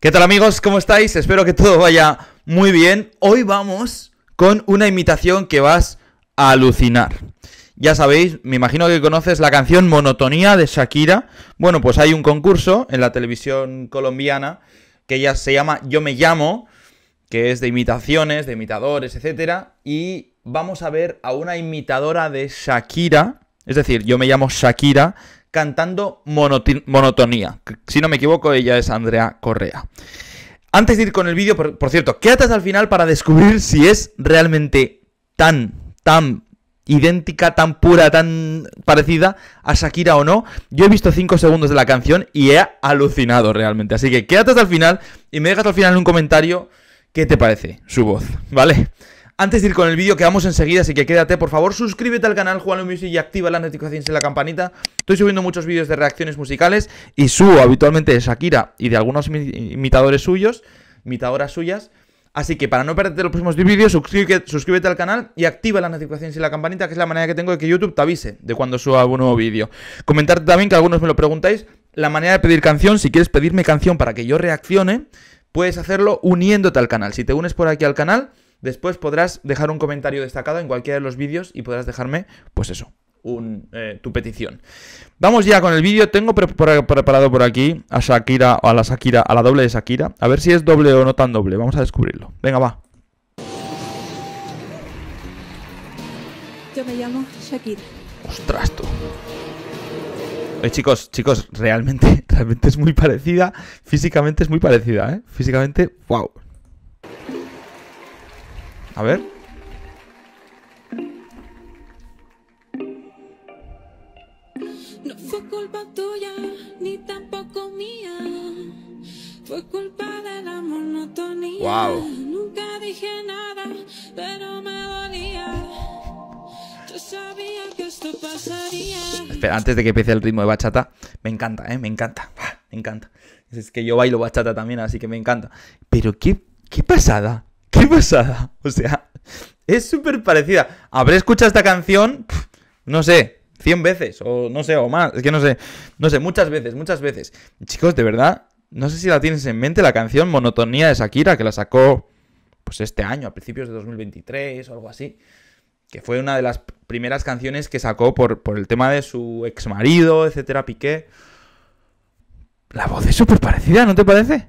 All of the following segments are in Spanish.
¿Qué tal amigos? ¿Cómo estáis? Espero que todo vaya muy bien. Hoy vamos con una imitación que vas a alucinar. Ya sabéis, me imagino que conoces la canción Monotonía de Shakira. Bueno, pues hay un concurso en la televisión colombiana que ya se llama Yo me llamo, que es de imitaciones, de imitadores, etc. Y vamos a ver a una imitadora de Shakira. Es decir, yo me llamo Shakira cantando Monotonía. Si no me equivoco, ella es Andrea Correa. Antes de ir con el vídeo, por, cierto, quédate hasta el final para descubrir si es realmente tan, tan idéntica, tan pura, tan parecida a Shakira o no. Yo he visto 5 segundos de la canción y he alucinado realmente. Así que quédate hasta el final y me dejas al final en un comentario qué te parece su voz, ¿vale? Antes de ir con el vídeo, que vamos enseguida, así que quédate, por favor, suscríbete al canal Juan Music y activa las notificaciones en la campanita. Estoy subiendo muchos vídeos de reacciones musicales y subo habitualmente de Shakira y de algunos imitadores suyos, imitadoras suyas. Así que para no perderte los próximos vídeos, suscríbete, al canal y activa las notificaciones en la campanita, que es la manera que tengo de que YouTube te avise de cuando suba un nuevo vídeo. Comentarte también que algunos me lo preguntáis, la manera de pedir canción, si quieres pedirme canción para que yo reaccione, puedes hacerlo uniéndote al canal. Si te unes por aquí al canal Después podrás dejar un comentario destacado en cualquiera de los vídeos y podrás dejarme, pues eso, eh, tu petición. Vamos ya con el vídeo. Tengo preparado por aquí a Shakira, a la Shakira, a la doble de Shakira. A ver si es doble o no tan doble. Vamos a descubrirlo. Venga, va. Yo me llamo Shakira. Ostras, tú. Eh, chicos, chicos, realmente, realmente es muy parecida. Físicamente es muy parecida, ¿eh? Físicamente, wow. A ver. No fue culpa tuya, ni tampoco mía. Fue culpa de la monotonía. Wow. Nunca dije nada, pero me dolía. Yo sabía que esto pasaría. Espera, antes de que empiece el ritmo de bachata, me encanta, ¿eh? Me encanta. Me encanta. Es que yo bailo bachata también, así que me encanta. Pero qué, qué pasada. Qué pasada. O sea, es súper parecida. Habré escuchado esta canción, no sé, 100 veces, o no sé, o más. Es que no sé, no sé, muchas veces, muchas veces. Chicos, de verdad, no sé si la tienes en mente, la canción Monotonía de Shakira, que la sacó pues este año, a principios de 2023 o algo así. Que fue una de las primeras canciones que sacó por, por el tema de su ex marido, etcétera, Piqué. La voz es súper parecida, ¿no te parece?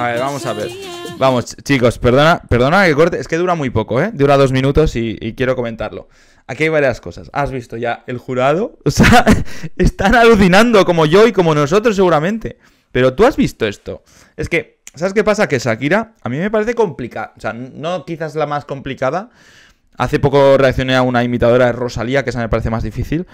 A ver, vamos a ver. Vamos, chicos, perdona, perdona que corte. Es que dura muy poco, ¿eh? Dura dos minutos y, quiero comentarlo. Aquí hay varias cosas. Has visto ya el jurado. O sea, están alucinando como yo y como nosotros seguramente. Pero tú has visto esto. Es que, ¿sabes qué pasa? Que Shakira a mí me parece complicada. O sea, no quizás la más complicada. Hace poco reaccioné a una imitadora de Rosalía, que esa me parece más difícil.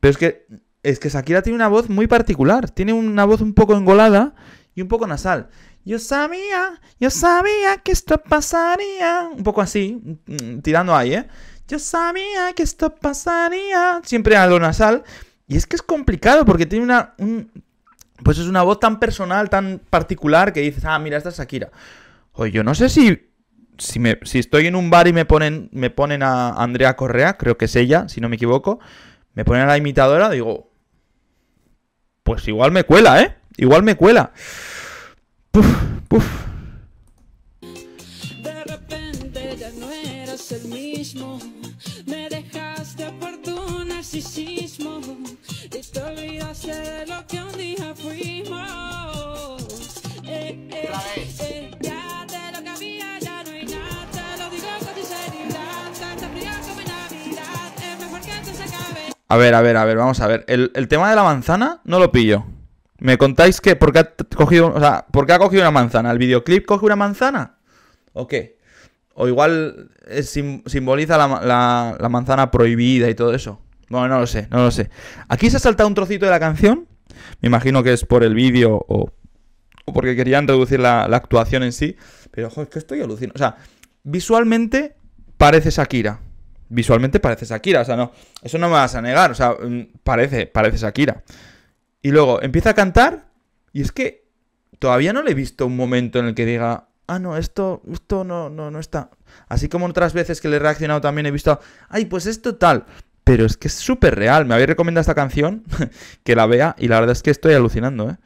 Pero es que, es que Shakira tiene una voz muy particular. Tiene una voz un poco engolada y un poco nasal. Yo sabía, yo sabía que esto pasaría. Un poco así, mm, tirando ahí, ¿eh? Yo sabía que esto pasaría. Siempre algo nasal. Y es que es complicado porque tiene una. pues es una voz tan personal, tan particular que dices, ah, mira, esta es Shakira. Oye, yo no sé si. Si, si estoy en un bar y me ponen, me ponen a Andrea Correa, creo que es ella, si no me equivoco, me ponen a la imitadora, digo, pues igual me cuela, ¿eh? Igual me cuela. Puf, puf. De repente ya no eras el mismo. Me dejaste por tu narcisismo. Y te olvidaste de lo que un día fuimos. Eh, eh, eh, ya de lo que había, ya no hay nada. Te lo digo con sinceridad. Tanta frío como en Navidad. Es mejor que esto se acabe. A ver, a ver, a ver, vamos a ver. El, el tema de la manzana no lo pillo. Me contáis que porque ha cogido, porque ha cogido una manzana. ¿El videoclip coge una manzana? ¿O qué? O igual eh, simboliza la, manzana prohibida y todo eso. Bueno, no lo sé, no lo sé. Aquí se ha saltado un trocito de la canción. Me imagino que es por el vídeo o, o, porque querían reducir la, actuación en sí. Pero, joder, es que estoy alucinando. O sea, visualmente parece Shakira. Visualmente parece Shakira. O sea, no, eso no me vas a negar. O sea, mm, parece, parece Shakira. Y luego empieza a cantar y es que todavía no le he visto un momento en el que diga, ah, no, esto, esto no, no, no está. Así como otras veces que le he reaccionado también he visto, ay, pues esto tal. Pero es que es súper real. Me habéis recomendado esta canción, que la vea y la verdad es que estoy alucinando, ¿eh?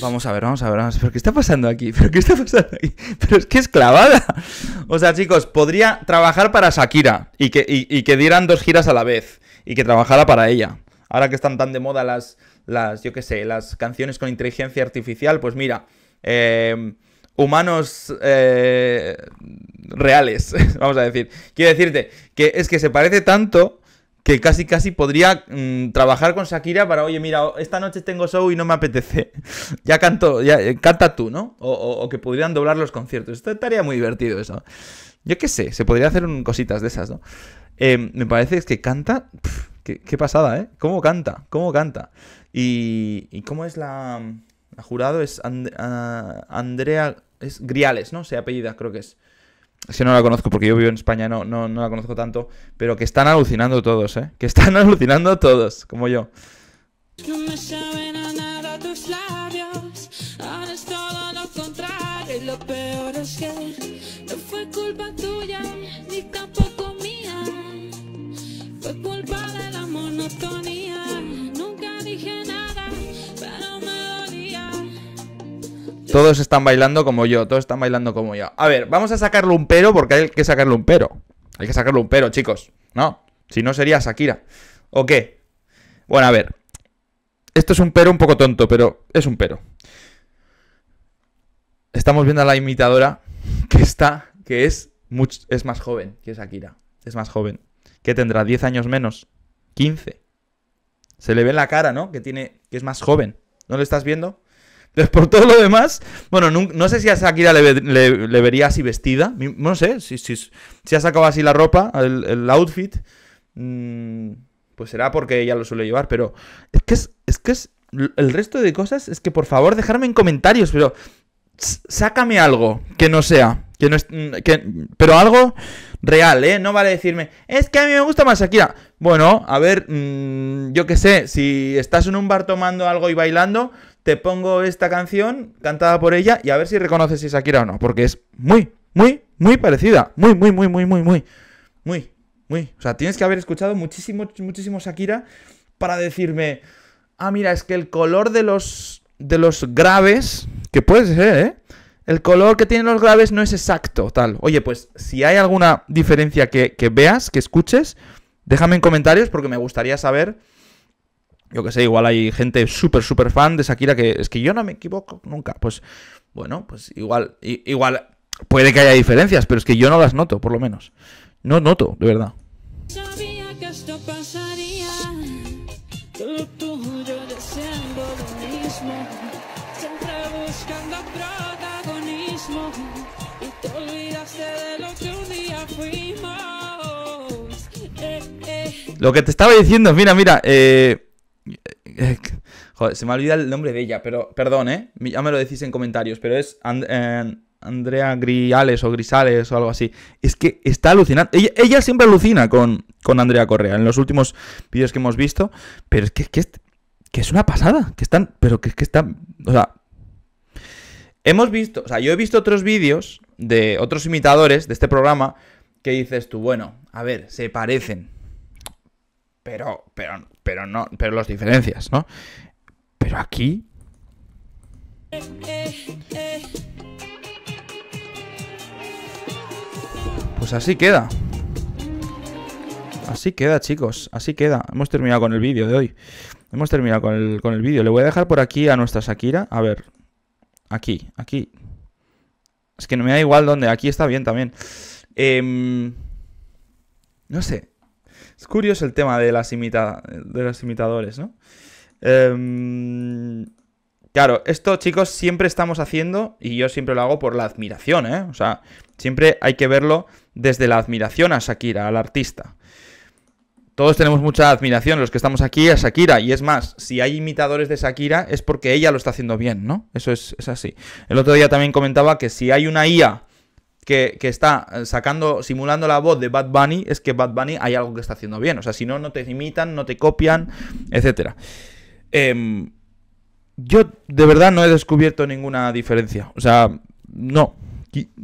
Vamos a ver, vamos a ver, vamos a ver. ¿Pero qué está pasando aquí? ¿Pero qué está pasando aquí? Pero es que es clavada. O sea, chicos, podría trabajar para Shakira y que, que dieran dos giras a la vez y que trabajara para ella. Ahora que están tan de moda las, las yo qué sé, las canciones con inteligencia artificial, pues mira, em, humanos eh, reales, vamos a decir. Quiero decirte que es que se parece tanto que casi casi podría mm, trabajar con Shakira para, oye, mira, esta noche tengo show y no me apetece. ya canto, ya eh, canta tú, ¿no? O, o, que podrían doblar los conciertos. Esto estaría muy divertido eso. Yo qué sé, se podría hacer cositas de esas, ¿no? Eh, me parece que canta. qué, pasada, ¿eh? ¿Cómo canta? ¿Cómo canta? Y. ¿Y cómo es la. La jurado es ah, Andrea. Es Griales, ¿no? Se apellida, creo que es si no la conozco porque yo vivo en España, no, no, no la conozco tanto, pero que están alucinando todos, ¿eh? Que están alucinando todos, como yo. Todos están bailando como yo, todos están bailando como yo. A ver, vamos a sacarle un pero porque hay que sacarle un pero. Hay que sacarle un pero, chicos. ¿No? Si no sería Shakira. ¿O qué? Bueno, a ver. Esto es un pero un poco tonto, pero es un pero. Estamos viendo a la imitadora que está, que es, es más joven que Shakira. Es más joven. ¿Qué tendrá 10 años menos. 15. Se le ve en la cara, ¿no? Que tiene, que es más joven. ¿No le estás viendo? por todo lo demás, bueno, no, sé si a Shakira le, vería así vestida. No sé, si, si, ha sacado así la ropa, el, outfit, mm, pues será porque ella lo suele llevar, pero es que es, es que es el resto de cosas es que por favor dejarme en comentarios, pero sácame algo que no sea, que no es, mm, pero algo real, ¿eh? No vale decirme, es que a mí me gusta más Shakira. Bueno, a ver, mm, yo qué sé, si estás en un bar tomando algo y bailando, te pongo esta canción cantada por ella y a ver si reconoces si es Shakira o no, porque es muy, muy, muy parecida. Muy, muy, muy, muy, muy, muy, muy, muy. O sea, tienes que haber escuchado muchísimo, muchísimo Shakira para decirme, ah, mira, es que el color de los, de los graves, que puede ser, ¿eh? El color que tienen los graves no es exacto, tal. Oye, pues si hay alguna diferencia que veas, que escuches, déjame en comentarios porque me gustaría saber yo que sé, igual hay gente súper, súper fan de Shakira que es que yo no me equivoco nunca. Pues bueno, pues igual, igual puede que haya diferencias, pero es que yo no las noto, por lo menos. No noto, de verdad. lo que eh, eh. Lo que te estaba diciendo, mira, mira, eh eh, eh, joder, se me olvida el nombre de ella, pero perdón, ¿eh? Ya me lo decís en comentarios, pero es eh, Andrea Griales o Grisales o algo así. Es que está alucinando. Ella, siempre alucina con, Andrea Correa en los últimos vídeos que hemos visto, pero es que, es, que es una pasada. Que están, pero que que están, o sea, hemos visto, o sea, yo he visto otros vídeos de otros imitadores de este programa que dices tú, bueno, a ver, se parecen pero, pero, pero no, pero las diferencias, ¿no? Pero aquí. Pues así queda. Así queda, chicos. Así queda. Hemos terminado con el vídeo de hoy. Hemos terminado con el, con el vídeo. Le voy a dejar por aquí a nuestra Shakira. A ver. Aquí, aquí. Es que no me da igual dónde. Aquí está bien también. Em, no sé. Es curioso el tema de, las los imitadores, ¿no? Em, claro, esto, chicos, siempre estamos haciendo, y yo siempre lo hago por la admiración, ¿eh? O sea, siempre hay que verlo desde la admiración a Shakira, al artista. Todos tenemos mucha admiración, los que estamos aquí, a Shakira. Y es más, si hay imitadores de Shakira, es porque ella lo está haciendo bien, ¿no? Eso es, es así. El otro día también comentaba que si hay una IA que, está eh, sacando, simulando la voz de Bad Bunny, es que Bad Bunny hay algo que está haciendo bien. O sea, si no, no te imitan, no te copian, etc. Em, yo de verdad no he descubierto ninguna diferencia. O sea, no.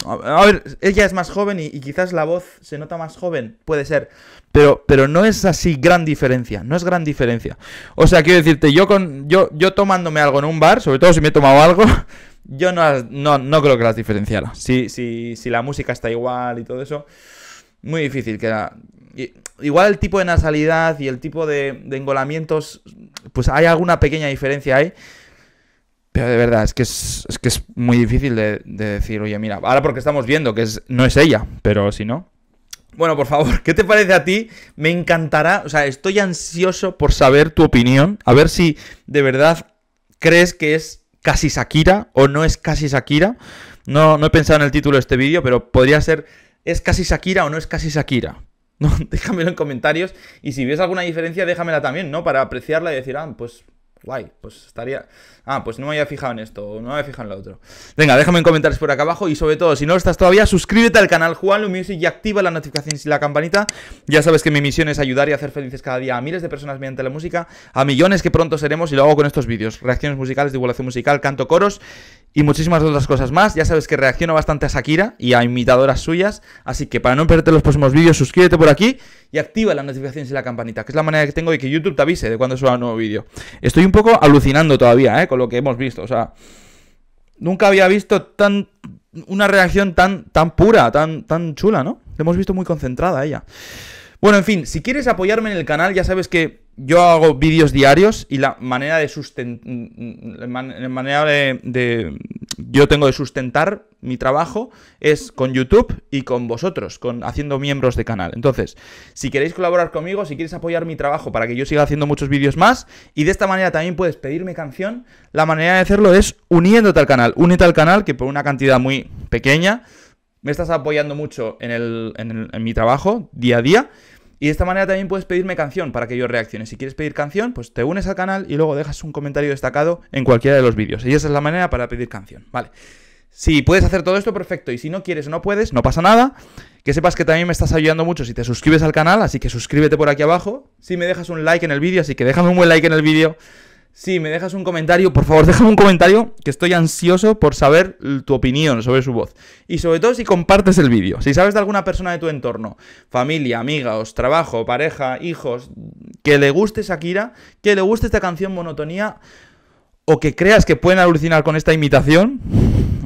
A ver, ella es más joven y, quizás la voz se nota más joven, puede ser. Pero, pero no es así gran diferencia, no es gran diferencia. O sea, quiero decirte, yo, con, yo, yo tomándome algo en un bar, sobre todo si me he tomado algo, yo no, no, no creo que las diferenciara. Si, si, si la música está igual y todo eso, muy difícil que Igual el tipo de nasalidad y el tipo de engolamientos, pues hay alguna pequeña diferencia ahí. Pero de verdad, es que es, que es muy difícil de, decir, oye, mira, ahora porque estamos viendo que es, no es ella, pero si no. Bueno, por favor, ¿qué te parece a ti? Me encantará, o sea, estoy ansioso por saber tu opinión, a ver si de verdad crees que es casi Shakira o no es casi Shakira. No, no he pensado en el título de este vídeo, pero podría ser, ¿es casi Shakira o no es casi Shakira? déjamelo en comentarios y si ves alguna diferencia, déjamela también, ¿no? Para apreciarla y decir, ah, pues Guay, pues estaría... Ah, pues no me había fijado en esto, no me había fijado en lo otro. Venga, déjame en comentarios por acá abajo y sobre todo, si no lo estás todavía, suscríbete al canal Juan Music y activa las notificaciones y la campanita. Ya sabes que mi misión es ayudar y hacer felices cada día a miles de personas mediante la música, a millones que pronto seremos y lo hago con estos vídeos. Reacciones musicales, divulgación musical, canto coros y muchísimas otras cosas más. Ya sabes que reacciono bastante a Shakira y a imitadoras suyas, así que para no perderte los próximos vídeos, suscríbete por aquí y activa las notificaciones y la campanita, que es la manera que tengo de que YouTube te avise de cuando suba un nuevo vídeo. Estoy un poco alucinando todavía, ¿eh? Con lo que hemos visto, o sea, nunca había visto tan una reacción tan, tan pura, tan, tan chula, ¿no? La hemos visto muy concentrada ella. Bueno, en fin, si quieres apoyarme en el canal, ya sabes que yo hago vídeos diarios y la manera de susten... Mm, mm, la manera de, yo tengo de sustentar mi trabajo es con YouTube y con vosotros, con haciendo miembros de canal. Entonces, si queréis colaborar conmigo, si quieres apoyar mi trabajo para que yo siga haciendo muchos vídeos más y de esta manera también puedes pedirme canción, la manera de hacerlo es uniéndote al canal. Únete al canal que por una cantidad muy pequeña me estás apoyando mucho en, en, en mi trabajo día a día y de esta manera también puedes pedirme canción para que yo reaccione. Si quieres pedir canción, pues te unes al canal y luego dejas un comentario destacado en cualquiera de los vídeos. Y esa es la manera para pedir canción, ¿vale? Si puedes hacer todo esto, perfecto. Y si no quieres no puedes, no pasa nada. Que sepas que también me estás ayudando mucho si te suscribes al canal, así que suscríbete por aquí abajo. Si me dejas un like en el vídeo, así que déjame un buen like en el vídeo. Si me dejas un comentario, por favor, déjame un comentario, que estoy ansioso por saber tu opinión sobre su voz. Y sobre todo si compartes el vídeo. Si sabes de alguna persona de tu entorno, familia, amigos, trabajo, pareja, hijos, que le guste Shakira, que le guste esta canción monotonía, o que creas que pueden alucinar con esta imitación,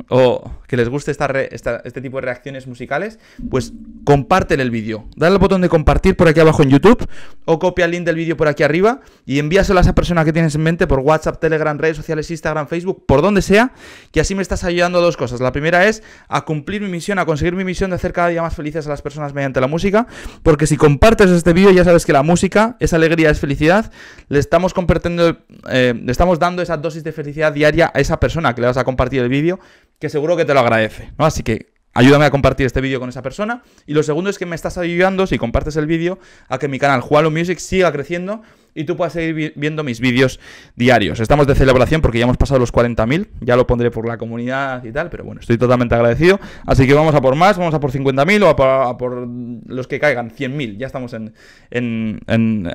o que les guste este tipo de reacciones musicales, pues comparten el vídeo. Dale al botón de compartir por aquí abajo en YouTube o copia el link del vídeo por aquí arriba y envíaselo a esa persona que tienes en mente por WhatsApp, Telegram, redes sociales, Instagram, Facebook, por donde sea, que así me estás ayudando a dos cosas. La primera es a cumplir mi misión, a conseguir mi misión de hacer cada día más felices a las personas mediante la música, porque si compartes este vídeo ya sabes que la música es alegría, es felicidad, le estamos compartiendo, eh, le estamos dando esa dosis de felicidad diaria a esa persona que le vas a compartir el vídeo que seguro que te lo agradece, ¿no? Así que ayúdame a compartir este vídeo con esa persona. Y lo segundo es que me estás ayudando, si compartes el vídeo, a que mi canal Jualo Music siga creciendo y tú puedas seguir viendo mis vídeos diarios. Estamos de celebración porque ya hemos pasado los 40.000, ya lo pondré por la comunidad y tal, pero bueno, estoy totalmente agradecido. Así que vamos a por más, vamos a por 50.000 o a por, los que caigan, 100.000, ya estamos en, en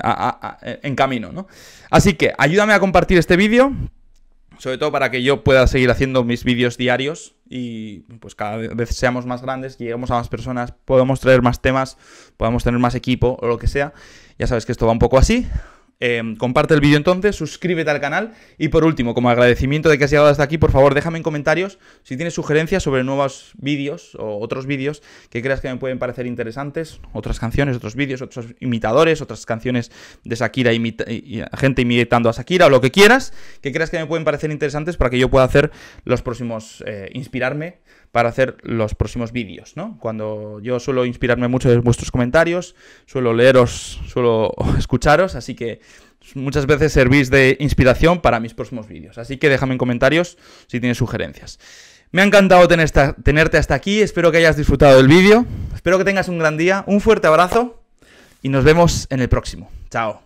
camino, ¿no? Así que ayúdame a compartir este vídeo sobre todo para que yo pueda seguir haciendo mis vídeos diarios y pues cada vez seamos más grandes, lleguemos a más personas, podamos traer más temas, podamos tener más equipo o lo que sea. Ya sabes que esto va un poco así, Em, comparte el vídeo entonces, suscríbete al canal y por último, como agradecimiento de que has llegado hasta aquí, por favor déjame en comentarios si tienes sugerencias sobre nuevos vídeos o otros vídeos que creas que me pueden parecer interesantes, otras canciones, otros vídeos, otros imitadores, otras canciones de Shakira, y gente imitando a Shakira o lo que quieras, que creas que me pueden parecer interesantes para que yo pueda hacer los próximos, eh, inspirarme para hacer los próximos vídeos, ¿no? Cuando yo suelo inspirarme mucho de vuestros comentarios, suelo leeros, suelo escucharos, así que muchas veces servís de inspiración para mis próximos vídeos. Así que déjame en comentarios si tienes sugerencias. Me ha encantado tenerte hasta aquí, espero que hayas disfrutado del vídeo, espero que tengas un gran día, un fuerte abrazo y nos vemos en el próximo. Chao.